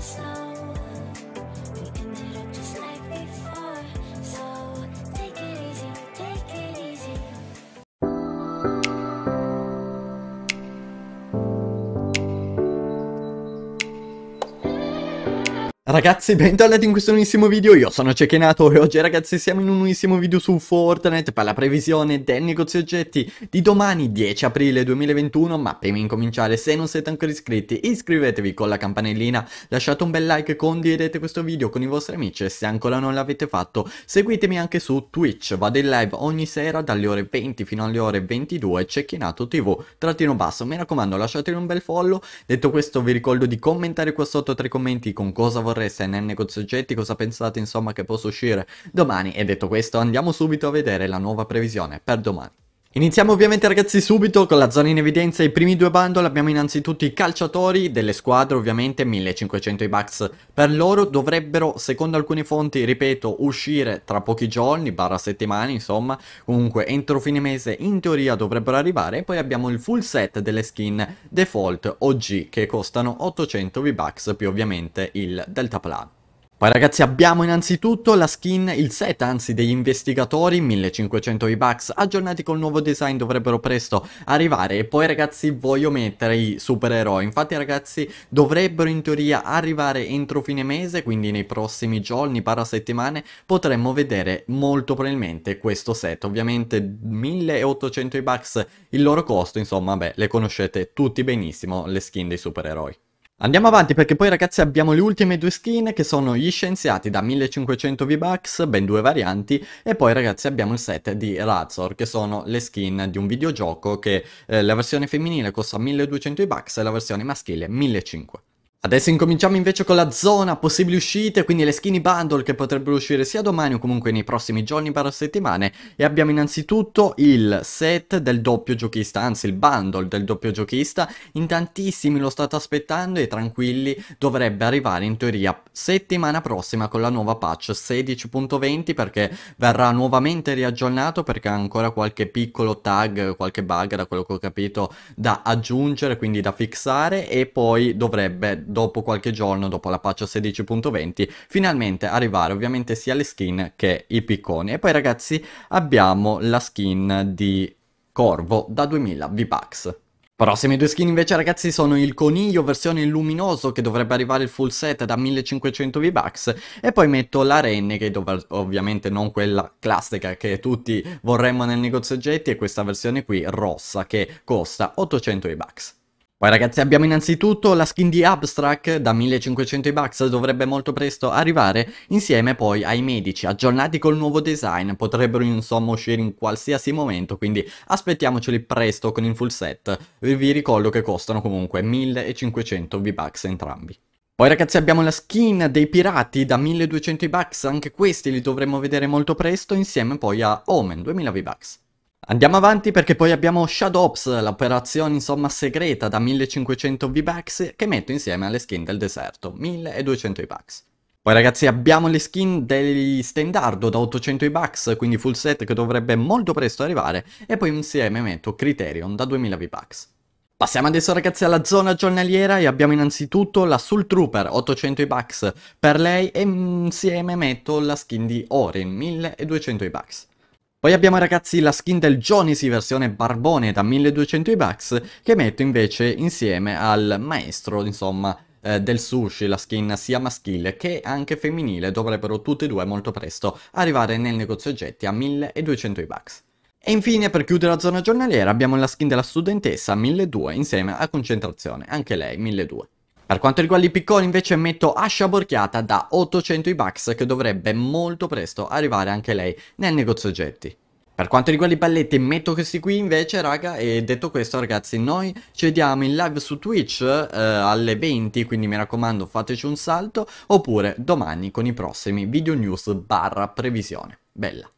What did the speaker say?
slow. Ragazzi, bentornati in questo nuovissimo video, io sono Cechenato e oggi ragazzi siamo in un nuovissimo video su Fortnite per la previsione del negozio oggetti di domani 10 aprile 2021, ma prima di cominciare se non siete ancora iscritti iscrivetevi con la campanellina, lasciate un bel like, condividete questo video con i vostri amici e se ancora non l'avete fatto seguitemi anche su Twitch, vado in live ogni sera dalle ore 20 fino alle ore 22 Cecchinato TV, trattino basso, mi raccomando lasciatemi un bel follow, detto questo vi ricordo di commentare qua sotto tra i commenti con cosa vorrete Torre, se ne è cosa pensate insomma che possa uscire domani? E detto questo andiamo subito a vedere la nuova previsione per domani. Iniziamo ovviamente ragazzi subito con la zona in evidenza, i primi due bundle abbiamo innanzitutto i calciatori delle squadre ovviamente 1500 i bucks per loro dovrebbero secondo alcune fonti ripeto uscire tra pochi giorni barra settimane insomma comunque entro fine mese in teoria dovrebbero arrivare e poi abbiamo il full set delle skin default OG che costano 800 v bucks più ovviamente il deltaplano. Poi ragazzi abbiamo innanzitutto la skin, il set anzi degli investigatori, 1500 V-Bucks aggiornati col nuovo design dovrebbero presto arrivare e poi ragazzi voglio mettere i supereroi, infatti ragazzi dovrebbero in teoria arrivare entro fine mese quindi nei prossimi giorni, settimane potremmo vedere molto probabilmente questo set, ovviamente 1800 V-Bucks il loro costo insomma beh le conoscete tutti benissimo le skin dei supereroi. Andiamo avanti perché poi ragazzi abbiamo le ultime due skin che sono gli scienziati da 1500 V-Bucks, ben due varianti, e poi ragazzi abbiamo il set di Razor che sono le skin di un videogioco che eh, la versione femminile costa 1200 V-Bucks e la versione maschile 1500. Adesso incominciamo invece con la zona possibili uscite, quindi le skinny bundle che potrebbero uscire sia domani o comunque nei prossimi giorni per settimane e abbiamo innanzitutto il set del doppio giochista, anzi il bundle del doppio giochista, in tantissimi lo state aspettando e tranquilli dovrebbe arrivare in teoria settimana prossima con la nuova patch 16.20 perché verrà nuovamente riaggiornato perché ha ancora qualche piccolo tag, qualche bug da quello che ho capito da aggiungere, quindi da fissare e poi dovrebbe dopo qualche giorno, dopo la patch 16.20, finalmente arrivare ovviamente sia le skin che i picconi. E poi ragazzi abbiamo la skin di Corvo da 2000 V-Bucks. Prossimi due skin invece ragazzi sono il coniglio versione luminoso che dovrebbe arrivare il full set da 1500 V-Bucks e poi metto la renne che ovviamente non quella classica che tutti vorremmo nel negozio oggetti e questa versione qui rossa che costa 800 V-Bucks. Poi ragazzi abbiamo innanzitutto la skin di Abstract da 1500 bucks dovrebbe molto presto arrivare insieme poi ai medici aggiornati col nuovo design potrebbero insomma uscire in qualsiasi momento quindi aspettiamoceli presto con il full set vi ricordo che costano comunque 1500 V-Bucks entrambi. Poi ragazzi abbiamo la skin dei pirati da 1200 bucks anche questi li dovremmo vedere molto presto insieme poi a Omen 2000 V-Bucks. Andiamo avanti perché poi abbiamo Shadow Ops, l'operazione insomma segreta da 1500 V-Bucks che metto insieme alle skin del deserto, 1200 V-Bucks. Poi ragazzi abbiamo le skin degli standard da 800 V-Bucks, quindi full set che dovrebbe molto presto arrivare e poi insieme metto Criterion da 2000 V-Bucks. Passiamo adesso ragazzi alla zona giornaliera e abbiamo innanzitutto la Soul Trooper 800 i bucks per lei e insieme metto la skin di Orin 1200 i bucks. Poi abbiamo ragazzi la skin del Jonesy versione barbone da 1200 bucks che metto invece insieme al maestro insomma eh, del sushi, la skin sia maschile che anche femminile dovrebbero tutte e due molto presto arrivare nel negozio oggetti a 1200 bucks. E infine per chiudere la zona giornaliera abbiamo la skin della studentessa 1200 insieme a concentrazione, anche lei 1200. Per quanto riguarda i piccoli invece metto Ascia Borchiata da 800 i che dovrebbe molto presto arrivare anche lei nel negozio oggetti. Per quanto riguarda i balletti metto questi qui invece raga e detto questo ragazzi noi ci vediamo in live su Twitch eh, alle 20 quindi mi raccomando fateci un salto oppure domani con i prossimi video news barra previsione. Bella!